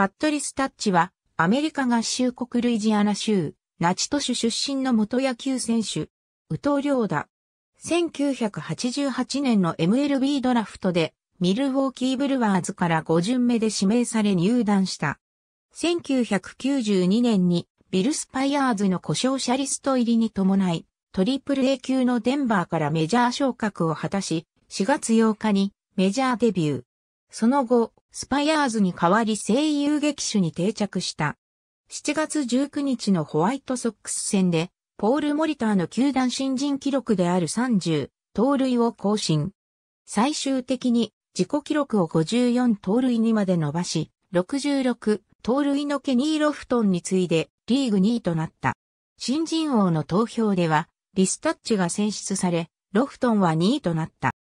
パットリス・タッチは、アメリカ合衆国ルイジアナ州、ナチト州出身の元野球選手、宇藤ーダ。1988年の MLB ドラフトで、ミルウォーキーブルワーズから5巡目で指名され入団した。1992年に、ビル・スパイアーズの故障者リスト入りに伴い、トリプル A 級のデンバーからメジャー昇格を果たし、4月8日にメジャーデビュー。その後、スパイアーズに代わり声優劇種に定着した。7月19日のホワイトソックス戦で、ポール・モリターの球団新人記録である30、盗塁を更新。最終的に自己記録を54盗塁にまで伸ばし、66盗塁のケニー・ロフトンに次いでリーグ2位となった。新人王の投票では、リスタッチが選出され、ロフトンは2位となった。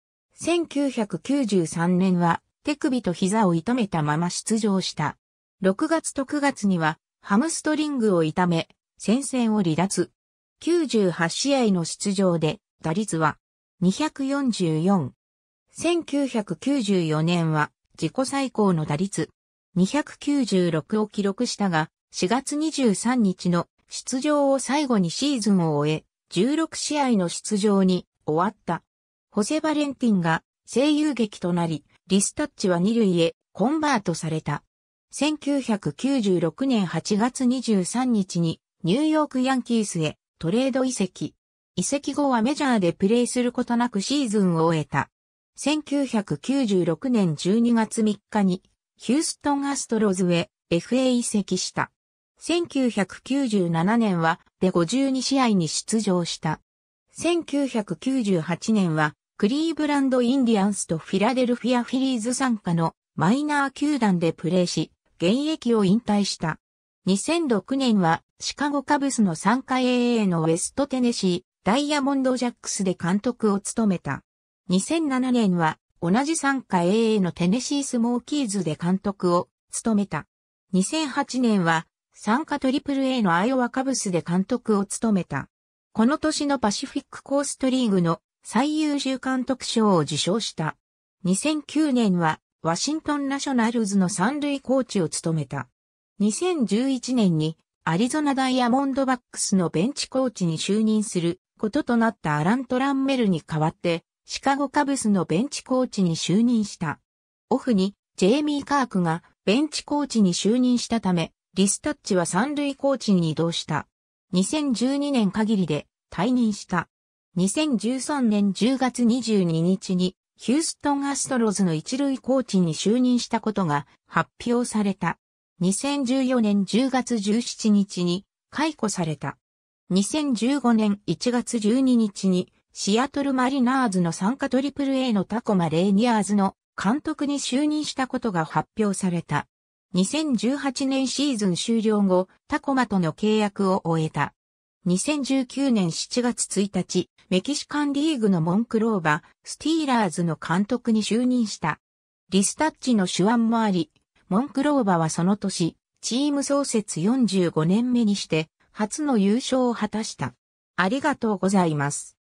1993年は手首と膝を痛めたまま出場した。6月と9月にはハムストリングを痛め、戦線を離脱。98試合の出場で打率は244。1994年は自己最高の打率296を記録したが、4月23日の出場を最後にシーズンを終え、16試合の出場に終わった。ホセ・バレンティンが声優劇となり、リスタッチは二塁へコンバートされた。1996年8月23日にニューヨークヤンキースへトレード移籍。移籍後はメジャーでプレーすることなくシーズンを終えた。1996年12月3日にヒューストンアストロズへ FA 移籍した。1997年はで52試合に出場した。1998年はクリーブランド・インディアンスとフィラデルフィア・フィリーズ参加のマイナー球団でプレーし、現役を引退した。2006年はシカゴカブスの参加 AA のウェストテネシー、ダイヤモンド・ジャックスで監督を務めた。2007年は同じ参加 AA のテネシースモーキーズで監督を務めた。2008年は参加 AAA のアイオワカブスで監督を務めた。この年のパシフィックコーストリーグの最優秀監督賞を受賞した。2009年はワシントンナショナルズの三塁コーチを務めた。2011年にアリゾナダイヤモンドバックスのベンチコーチに就任することとなったアラン・トランメルに代わってシカゴカブスのベンチコーチに就任した。オフにジェイミー・カークがベンチコーチに就任したため、リスタッチは三塁コーチに移動した。2012年限りで退任した。2013年10月22日にヒューストンアストロズの一塁コーチに就任したことが発表された。2014年10月17日に解雇された。2015年1月12日にシアトルマリナーズの参加 AAA のタコマレーニアーズの監督に就任したことが発表された。2018年シーズン終了後、タコマとの契約を終えた。2019年7月1日、メキシカンリーグのモンクローバ、スティーラーズの監督に就任した。リスタッチの手腕もあり、モンクローバはその年、チーム創設45年目にして、初の優勝を果たした。ありがとうございます。